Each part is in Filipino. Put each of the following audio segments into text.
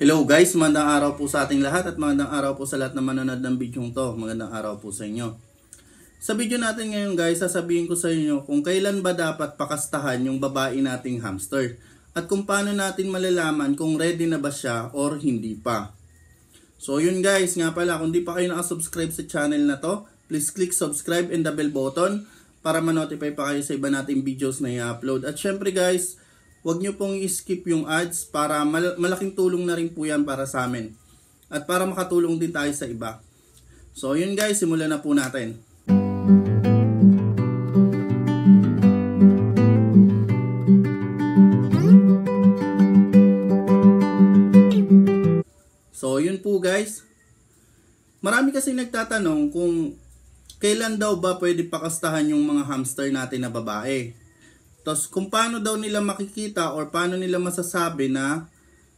Hello guys, magandang araw po sa ating lahat at magandang araw po sa lahat ng manonood ng video to. Magandang araw po sa inyo. Sa video natin ngayon guys, sasabihin ko sa inyo kung kailan ba dapat pakastahan yung babae nating hamster at kung paano natin malalaman kung ready na ba siya or hindi pa. So yun guys, nga pala kung di pa kayo subscribe sa channel na to, please click subscribe and the bell button para manotify pa kayo sa iba nating videos na i-upload. At syempre guys, Huwag nyo pong i-skip yung ads para mal- malaking tulong na rin po yan para sa amin. At para makatulong din tayo sa iba. So yun guys, simulan na po natin. So yun po guys. Marami kasi nagtatanong kung kailan daw ba pwede pakastahan yung mga hamster natin na babae. Tapos kung paano daw nila makikita or paano nila masasabi na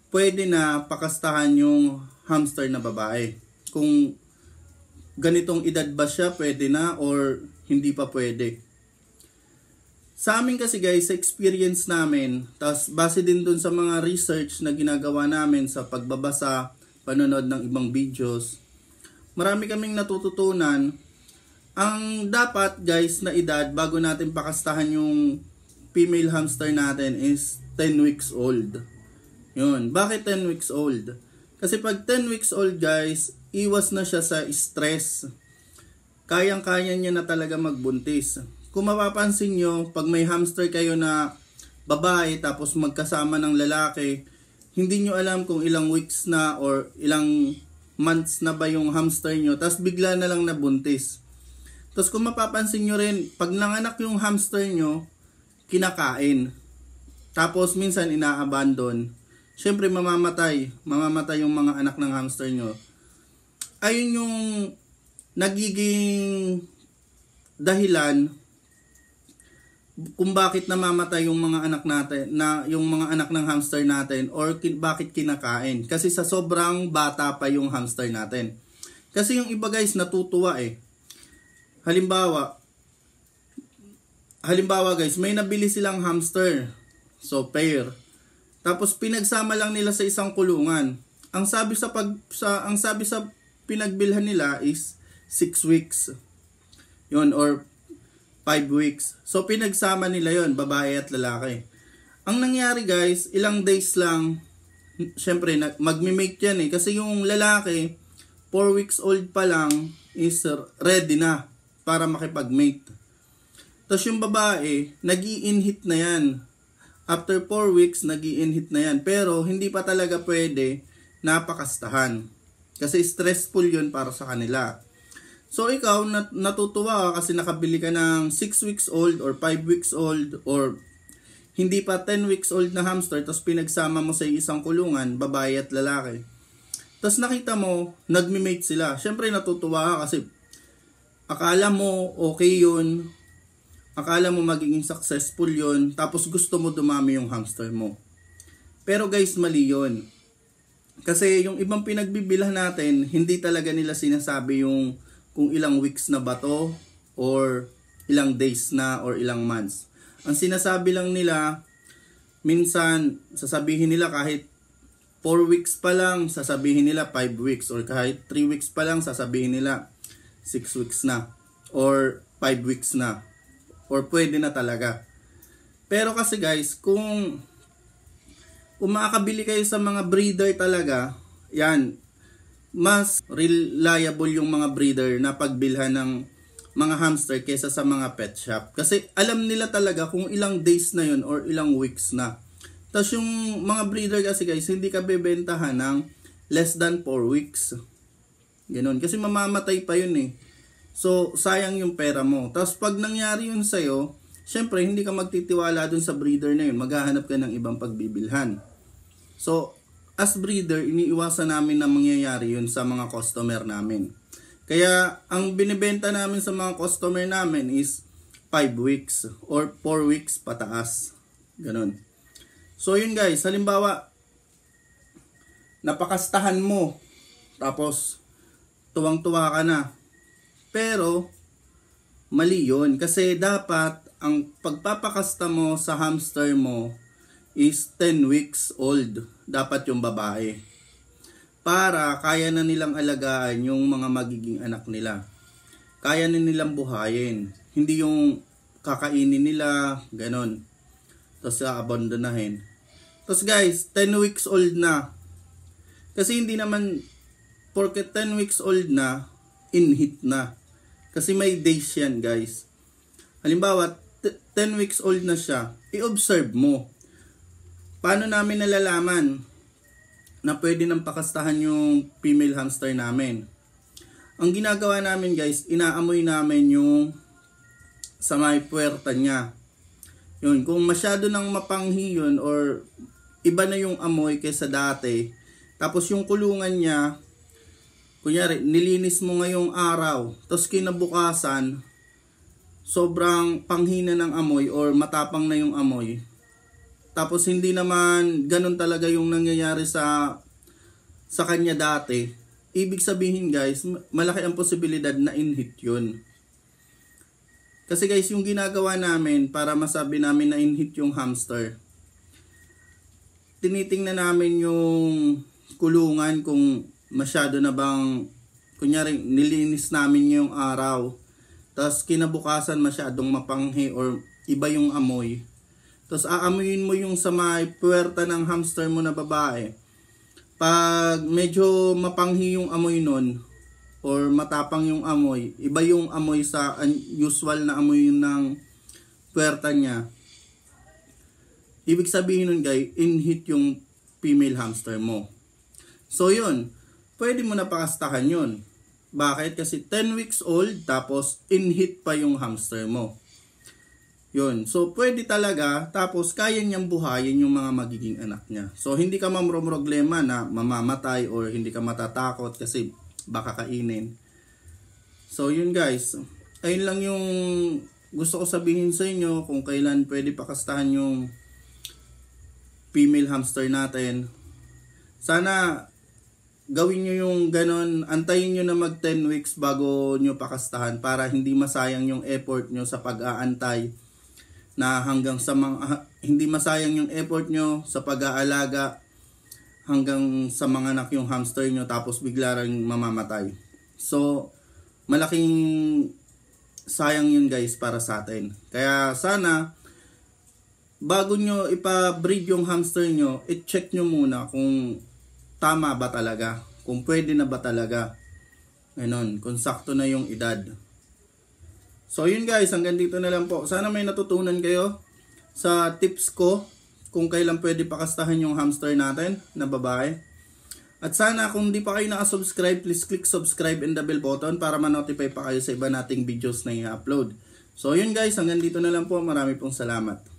pwede na pakastahan yung hamster na babae. Kung ganitong edad ba siya pwede na or hindi pa pwede. Sa amin kasi guys, sa experience namin, tapos base din dun sa mga research na ginagawa namin sa pagbabasa, panonood ng ibang videos, marami kaming natututunan. Ang dapat guys na edad bago natin pakastahan yung female hamster natin is 10 weeks old. Yun. Bakit 10 weeks old? Kasi pag 10 weeks old guys, iwas na siya sa stress. Kayang-kaya niya na talaga magbuntis. Kung mapapansin nyo, pag may hamster kayo na babae tapos magkasama ng lalaki, hindi nyo alam kung ilang weeks na or ilang months na ba yung hamster nyo, tapos bigla na lang nabuntis. Tapos kung mapapansin nyo rin, pag nanganak yung hamster nyo, kinakain. Tapos minsan inaabandon. Siyempre mamamatay, mamamatay yung mga anak ng hamster nyo. Ayun yung nagiging dahilan kung bakit namamatay yung mga anak natin na yung mga anak ng hamster natin or kin- bakit kinakain kasi sa sobrang bata pa yung hamster natin kasi yung iba guys natutuwa eh halimbawa halimbawa guys, may nabili silang hamster. So pair. Tapos pinagsama lang nila sa isang kulungan. Ang sabi sa pag sa ang sabi sa pinagbilhan nila is 6 weeks. 'Yon or 5 weeks. So pinagsama nila 'yon, babae at lalaki. Ang nangyari guys, ilang days lang syempre magme-make yan eh kasi yung lalaki 4 weeks old pa lang is ready na para makipag-mate. Tapos yung babae, nag inhit na yan. After 4 weeks, nag inhit na yan. Pero hindi pa talaga pwede napakastahan. Kasi stressful yun para sa kanila. So ikaw, nat- natutuwa ka kasi nakabili ka ng 6 weeks old or 5 weeks old or hindi pa 10 weeks old na hamster tapos pinagsama mo sa isang kulungan, babae at lalaki. Tapos nakita mo, nagme-mate sila. Siyempre natutuwa ka kasi akala mo okay yun, akala mo magiging successful yon tapos gusto mo dumami yung hamster mo. Pero guys, mali yon. Kasi yung ibang pinagbibilah natin, hindi talaga nila sinasabi yung kung ilang weeks na ba to or ilang days na or ilang months. Ang sinasabi lang nila, minsan sasabihin nila kahit 4 weeks pa lang, sasabihin nila 5 weeks or kahit 3 weeks pa lang, sasabihin nila 6 weeks na or 5 weeks na or pwede na talaga. Pero kasi guys, kung kung kayo sa mga breeder talaga, yan, mas reliable yung mga breeder na pagbilhan ng mga hamster kesa sa mga pet shop. Kasi alam nila talaga kung ilang days na yun or ilang weeks na. Tapos yung mga breeder kasi guys, hindi ka bebentahan ng less than 4 weeks. Ganun. Kasi mamamatay pa yun eh. So, sayang yung pera mo. Tapos, pag nangyari yun sa'yo, syempre, hindi ka magtitiwala dun sa breeder na yun. Maghahanap ka ng ibang pagbibilhan. So, as breeder, iniiwasan namin na mangyayari yun sa mga customer namin. Kaya, ang binibenta namin sa mga customer namin is 5 weeks or 4 weeks pataas. Ganun. So, yun guys. Halimbawa, napakastahan mo. Tapos, tuwang-tuwa ka na pero, mali yun. Kasi dapat, ang pagpapakasta mo sa hamster mo is 10 weeks old. Dapat yung babae. Para kaya na nilang alagaan yung mga magiging anak nila. Kaya na nilang buhayin. Hindi yung kakainin nila, ganon. Tapos abandonahin. Tapos guys, 10 weeks old na. Kasi hindi naman, porket 10 weeks old na, in inhit na. Kasi may days yan, guys. Halimbawa, 10 weeks old na siya. I-observe mo. Paano namin nalalaman na pwede nang pakastahan yung female hamster namin? Ang ginagawa namin, guys, inaamoy namin yung sa may puwerta niya. Yun, kung masyado nang mapanghi yun or iba na yung amoy kaysa dati, tapos yung kulungan niya, kunyari, nilinis mo ngayong araw, tapos kinabukasan, sobrang panghina ng amoy or matapang na yung amoy. Tapos hindi naman ganun talaga yung nangyayari sa sa kanya dati. Ibig sabihin guys, malaki ang posibilidad na inhit yun. Kasi guys, yung ginagawa namin para masabi namin na inhit yung hamster, tinitingnan namin yung kulungan kung masyado na bang, kunyari nilinis namin yung araw, tapos kinabukasan masyadong mapanghi or iba yung amoy. Tapos aamuyin mo yung sa may puwerta ng hamster mo na babae. Pag medyo mapanghi yung amoy nun, or matapang yung amoy, iba yung amoy sa usual na amoy ng puwerta niya. Ibig sabihin nun guys, in-hit yung female hamster mo. So yun, pwede mo na pakastahan yun. Bakit? Kasi 10 weeks old tapos in-heat pa yung hamster mo. Yun. So, pwede talaga tapos kaya niyang buhayin yung mga magiging anak niya. So, hindi ka mamromroblema na mamamatay or hindi ka matatakot kasi baka kainin. So, yun guys. Ayun lang yung gusto ko sabihin sa inyo kung kailan pwede pakastahan yung female hamster natin. Sana gawin nyo yung ganun, antayin nyo na mag 10 weeks bago nyo pakastahan para hindi masayang yung effort nyo sa pag-aantay na hanggang sa mga, ah, hindi masayang yung effort nyo sa pag-aalaga hanggang sa mga anak yung hamster nyo tapos bigla rin mamamatay. So, malaking sayang yun guys para sa atin. Kaya sana, bago nyo ipa-breed yung hamster nyo, i-check nyo muna kung tama ba talaga? Kung pwede na ba talaga? Ganun, kung sakto na yung edad. So yun guys, hanggang dito na lang po. Sana may natutunan kayo sa tips ko kung kailan pwede pakastahan yung hamster natin na babae. At sana kung di pa kayo nakasubscribe, please click subscribe and the bell button para manotify pa kayo sa iba nating videos na i-upload. So yun guys, hanggang dito na lang po. Marami pong salamat.